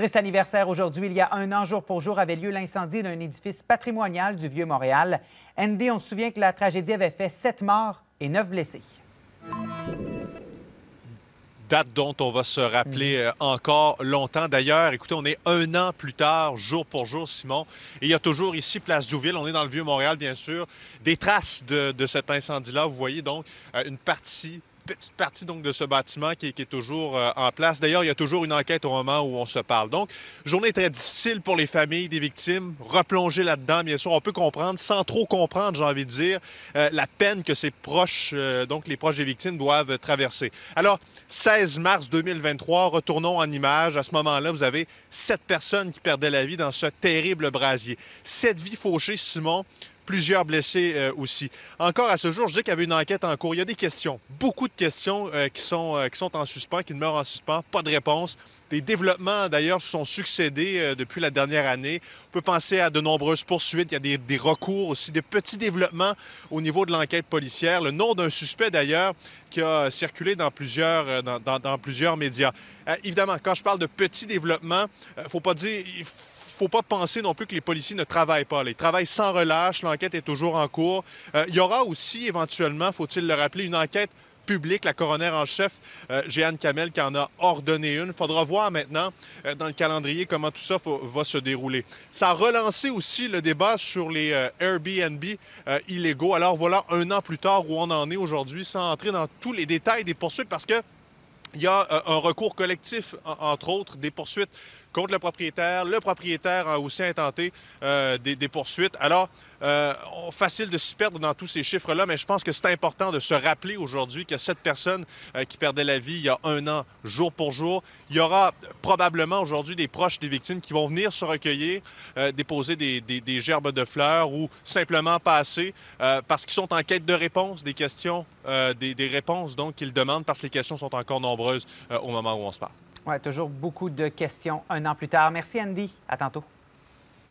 Triste anniversaire aujourd'hui, il y a un an, jour pour jour, avait lieu l'incendie d'un édifice patrimonial du Vieux-Montréal. ND, on se souvient que la tragédie avait fait sept morts et neuf blessés date dont on va se rappeler mm. euh, encore longtemps. D'ailleurs, écoutez, on est un an plus tard, jour pour jour, Simon. Et il y a toujours ici, Place Douville, on est dans le Vieux-Montréal, bien sûr, des traces de, de cet incendie-là. Vous voyez donc euh, une partie petite partie donc, de ce bâtiment qui, est toujours euh, en place. D'ailleurs, il y a toujours une enquête au moment où on se parle. Donc, journée très difficile pour les familles des victimes. Replonger là-dedans, bien sûr, on peut comprendre, sans trop comprendre, j'ai envie de dire, euh, la peine que ces proches, euh, donc les proches des victimes, doivent traverser. Alors, 16 mars 2023, retournons en image. À ce moment-là, vous avez sept personnes qui perdaient la vie dans ce terrible brasier. Cette vie fauchée, Simon, plusieurs blessés euh, aussi. Encore à ce jour, je dis qu'il y avait une enquête en cours. Il y a des questions, beaucoup de questions euh, qui, sont, euh, qui sont en suspens, qui demeurent en suspens, pas de réponse. Des développements, d'ailleurs, se sont succédés depuis la dernière année. On peut penser à de nombreuses poursuites, il y a des, recours aussi, des petits développements au niveau de l'enquête policière. Le nom d'un suspect, d'ailleurs, qui a circulé dans plusieurs, dans, dans plusieurs médias. évidemment, quand je parle de petits développements, il ne faut pas dire faut pas penser non plus que les policiers ne travaillent pas. Ils travaillent sans relâche, l'enquête est toujours en cours. Euh, il y aura aussi éventuellement, faut-il le rappeler, une enquête publique. La coroner en chef, euh, Jeanne Kamel, qui en a ordonné une. Il faudra voir maintenant euh, dans le calendrier comment tout ça va se dérouler. Ça a relancé aussi le débat sur les Airbnb illégaux. Alors voilà, un an plus tard où on en est aujourd'hui, sans entrer dans tous les détails des poursuites, parce que il y a euh, un recours collectif, entre autres, des poursuites contre le propriétaire. Le propriétaire a aussi intenté euh, des, des poursuites. Alors, euh, facile de se perdre dans tous ces chiffres-là, mais je pense que c'est important de se rappeler aujourd'hui que cette personne euh, qui perdait la vie il y a un an, jour pour jour, il y aura probablement aujourd'hui des proches des victimes qui vont venir se recueillir, euh, déposer des, gerbes de fleurs ou simplement passer parce qu'ils sont en quête de réponses, des questions, des, des, réponses donc qu'ils demandent parce que les questions sont encore nombreuses au moment où on se parle. Oui, toujours beaucoup de questions un an plus tard. Merci Andy. À tantôt.